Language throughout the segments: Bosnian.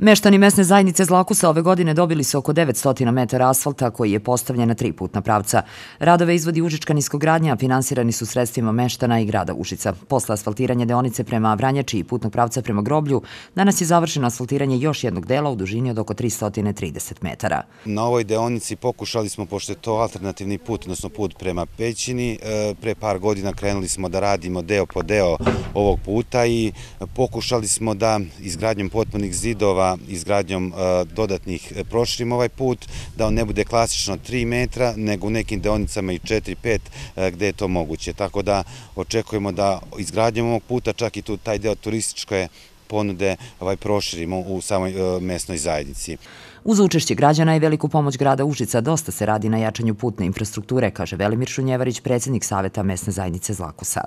Meštani mesne zajednice Zlakusa ove godine dobili su oko 900 metara asfalta koji je postavljen na tri putna pravca. Radove izvodi Užička niskogradnja, finansirani su sredstvima Meštana i grada Užica. Posle asfaltiranja deonice prema Vranjači i putnog pravca prema Groblju, danas je završeno asfaltiranje još jednog dela u dužini od oko 330 metara. Na ovoj deonici pokušali smo, pošto je to alternativni put, odnosno put prema Pećini, e, pre par godina krenuli smo da radimo deo po deo ovog puta i pokušali smo da izgradnjom potpunih zidova izgradnjom e, dodatnih e, proširim ovaj put, da on ne bude klasično 3 metra, nego u nekim deonicama i 4-5 e, gde je to moguće. Tako da očekujemo da izgradnjom ovog puta čak i tu taj deo turističke ponude ovaj, proširimo u samoj mesnoj zajednici. Uz učešće građana i veliku pomoć grada Užica dosta se radi na jačanju putne infrastrukture, kaže Velimir Šunjevarić, predsjednik Saveta mesne zajednice Zlakusa.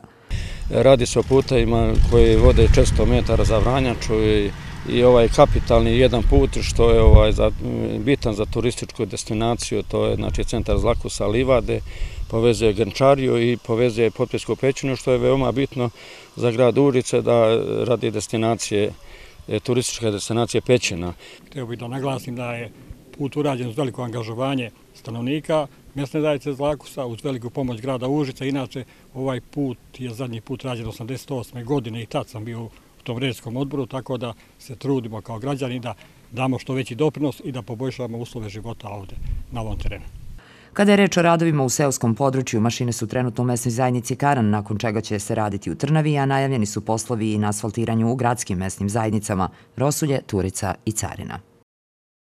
Radi se o putajima koji vode često metara za Vranjaču i i ovaj kapitalni jedan put što je ovaj za, bitan za turističku destinaciju, to je znači centar Zlaku Livade, povezuje Grnčariju i povezuje Potpijsku pećinu, što je veoma bitno za grad Urice da radi destinacije, e, turističke destinacije pećina. Htio bih da naglasim da je put urađen uz veliko angažovanje stanovnika, mjesne zajednice Zlakusa uz veliku pomoć grada Užica. Inače, ovaj put je zadnji put rađen 88. godine i tad sam bio u tom vredskom odboru, tako da se trudimo kao građani da damo što veći doprinos i da poboljšavamo uslove života ovde na ovom terenu. Kada je reč o radovima u seoskom području, mašine su trenutno u mesnoj zajednici Karan, nakon čega će se raditi u Trnavi, a najavljeni su poslovi i na asfaltiranju u gradskim mesnim zajednicama Rosulje, Turica i Carina.